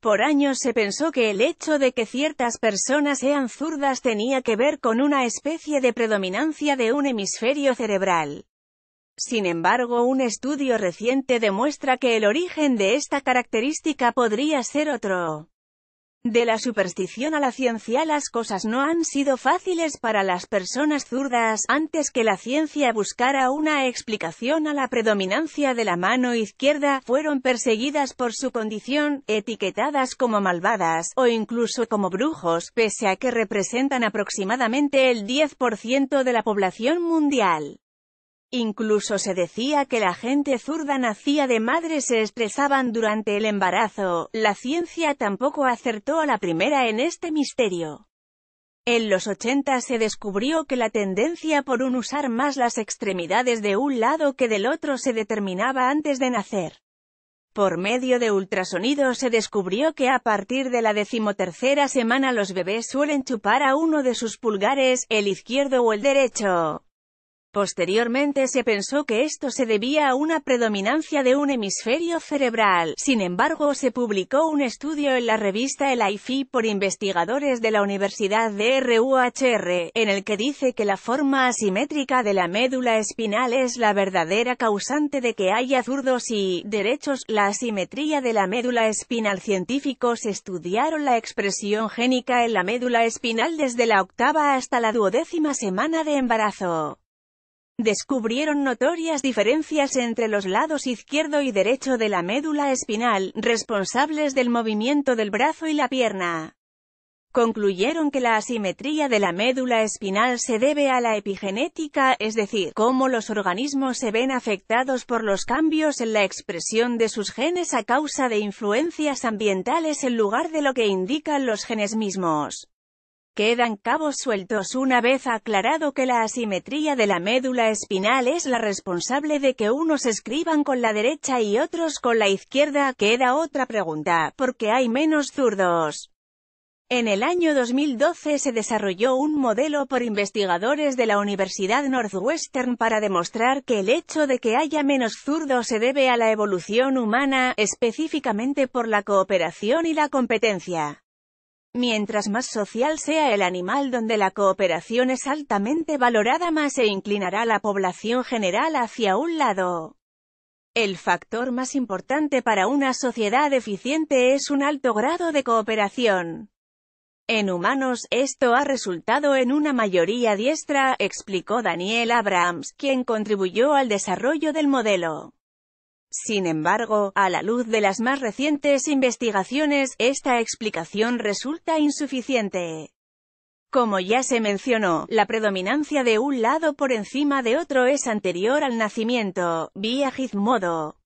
Por años se pensó que el hecho de que ciertas personas sean zurdas tenía que ver con una especie de predominancia de un hemisferio cerebral. Sin embargo, un estudio reciente demuestra que el origen de esta característica podría ser otro. De la superstición a la ciencia las cosas no han sido fáciles para las personas zurdas, antes que la ciencia buscara una explicación a la predominancia de la mano izquierda, fueron perseguidas por su condición, etiquetadas como malvadas, o incluso como brujos, pese a que representan aproximadamente el 10% de la población mundial. Incluso se decía que la gente zurda nacía de madres se expresaban durante el embarazo, la ciencia tampoco acertó a la primera en este misterio. En los 80 se descubrió que la tendencia por un usar más las extremidades de un lado que del otro se determinaba antes de nacer. Por medio de ultrasonido se descubrió que a partir de la decimotercera semana los bebés suelen chupar a uno de sus pulgares, el izquierdo o el derecho. Posteriormente se pensó que esto se debía a una predominancia de un hemisferio cerebral. Sin embargo, se publicó un estudio en la revista El AIFI por investigadores de la Universidad de RUHR, en el que dice que la forma asimétrica de la médula espinal es la verdadera causante de que haya zurdos y derechos. La asimetría de la médula espinal científicos estudiaron la expresión génica en la médula espinal desde la octava hasta la duodécima semana de embarazo descubrieron notorias diferencias entre los lados izquierdo y derecho de la médula espinal, responsables del movimiento del brazo y la pierna. Concluyeron que la asimetría de la médula espinal se debe a la epigenética, es decir, cómo los organismos se ven afectados por los cambios en la expresión de sus genes a causa de influencias ambientales en lugar de lo que indican los genes mismos. Quedan cabos sueltos una vez aclarado que la asimetría de la médula espinal es la responsable de que unos escriban con la derecha y otros con la izquierda. Queda otra pregunta, ¿por qué hay menos zurdos? En el año 2012 se desarrolló un modelo por investigadores de la Universidad Northwestern para demostrar que el hecho de que haya menos zurdos se debe a la evolución humana, específicamente por la cooperación y la competencia. Mientras más social sea el animal donde la cooperación es altamente valorada más se inclinará la población general hacia un lado. El factor más importante para una sociedad eficiente es un alto grado de cooperación. En humanos, esto ha resultado en una mayoría diestra, explicó Daniel Abrams, quien contribuyó al desarrollo del modelo. Sin embargo, a la luz de las más recientes investigaciones, esta explicación resulta insuficiente. Como ya se mencionó, la predominancia de un lado por encima de otro es anterior al nacimiento, vía Gizmodo.